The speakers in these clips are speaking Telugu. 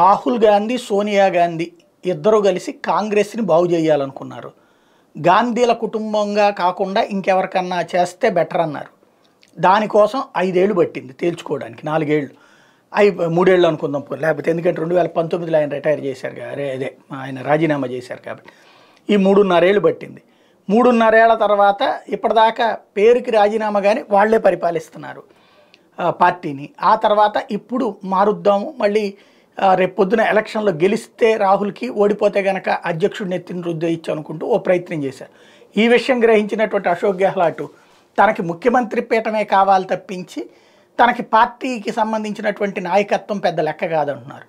రాహుల్ గాంధీ సోనియా గాంధీ ఇద్దరు కలిసి కాంగ్రెస్ని బాగు చేయాలనుకున్నారు గాంధీల కుటుంబంగా కాకుండా ఇంకెవరికన్నా చేస్తే బెటర్ అన్నారు దానికోసం ఐదేళ్ళు పట్టింది తేల్చుకోవడానికి నాలుగేళ్ళు అయి మూడేళ్ళు అనుకుందాం లేకపోతే ఎందుకంటే రెండు వేల పంతొమ్మిదిలో ఆయన రిటైర్ చేశారు అరే అదే ఆయన రాజీనామా చేశారు కాబట్టి ఈ మూడున్నరేళ్ళు పట్టింది మూడున్నరేళ్ల తర్వాత ఇప్పటిదాకా పేరుకి రాజీనామా కానీ వాళ్లే పరిపాలిస్తున్నారు పార్టీని ఆ తర్వాత ఇప్పుడు మారుద్దాము మళ్ళీ రేపు పొద్దున ఎలక్షన్లో గెలిస్తే రాహుల్కి ఓడిపోతే గనక అధ్యక్షుడు నెత్తిన రుద్దేయచ్చు అనుకుంటూ ఓ ప్రయత్నం చేశారు ఈ విషయం గ్రహించినటువంటి అశోక్ గెహ్లాట్ తనకి ముఖ్యమంత్రి పీఠమే కావాలి తప్పించి తనకి పార్టీకి సంబంధించినటువంటి నాయకత్వం పెద్ద లెక్క కాదంటున్నారు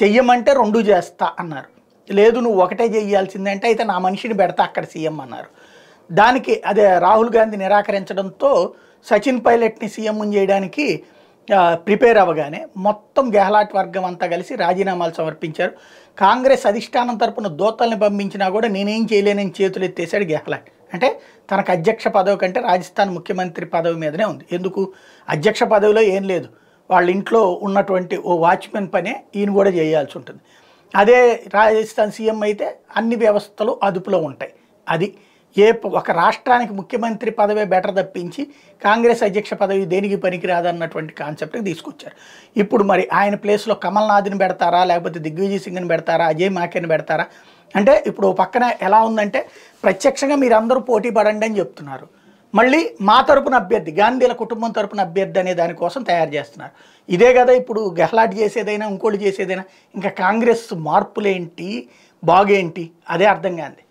చెయ్యమంటే రెండు చేస్తా అన్నారు లేదు నువ్వు ఒకటే చేయాల్సిందంటే అయితే నా మనిషిని పెడతా అక్కడ సీఎం అన్నారు దానికి అదే రాహుల్ గాంధీ నిరాకరించడంతో సచిన్ పైలట్ని సీఎం చేయడానికి ప్రిపేర్ అవ్వగానే మొత్తం గెహ్లాట్ వర్గం అంతా కలిసి రాజీనామాలు సమర్పించారు కాంగ్రెస్ అధిష్టానం తరపున దోతల్ని పంపించినా కూడా నేనేం చేయలేనని చేతులు ఎత్తేసాడు గెహ్లాట్ అంటే తనకు అధ్యక్ష పదవి కంటే రాజస్థాన్ ముఖ్యమంత్రి పదవి మీదనే ఉంది ఎందుకు అధ్యక్ష పదవిలో ఏం లేదు వాళ్ళ ఇంట్లో ఉన్నటువంటి ఓ వాచ్మెన్ పనే ఈయన కూడా చేయాల్సి ఉంటుంది అదే రాజస్థాన్ సీఎం అయితే అన్ని వ్యవస్థలు అదుపులో ఉంటాయి అది ఏ ఒక రాష్ట్రానికి ముఖ్యమంత్రి పదవే బెటర్ తప్పించి కాంగ్రెస్ అధ్యక్ష పదవి దేనికి పనికిరాదన్నటువంటి కాన్సెప్ట్కి తీసుకొచ్చారు ఇప్పుడు మరి ఆయన ప్లేస్లో కమల్నాథ్ని పెడతారా లేకపోతే దిగ్విజయ్ సింగ్ని పెడతారా అజయ్ మాకేని పెడతారా అంటే ఇప్పుడు పక్కన ఎలా ఉందంటే ప్రత్యక్షంగా మీరందరూ పోటీ పడండి అని చెప్తున్నారు మళ్ళీ మా తరపున అభ్యర్థి గాంధీల కుటుంబం తరపున అభ్యర్థి అనే దానికోసం తయారు చేస్తున్నారు ఇదే కదా ఇప్పుడు గెహ్లాట్ చేసేదైనా ఇంకోటి చేసేదైనా ఇంకా కాంగ్రెస్ మార్పులేంటి బాగేంటి అదే అర్థం కాంది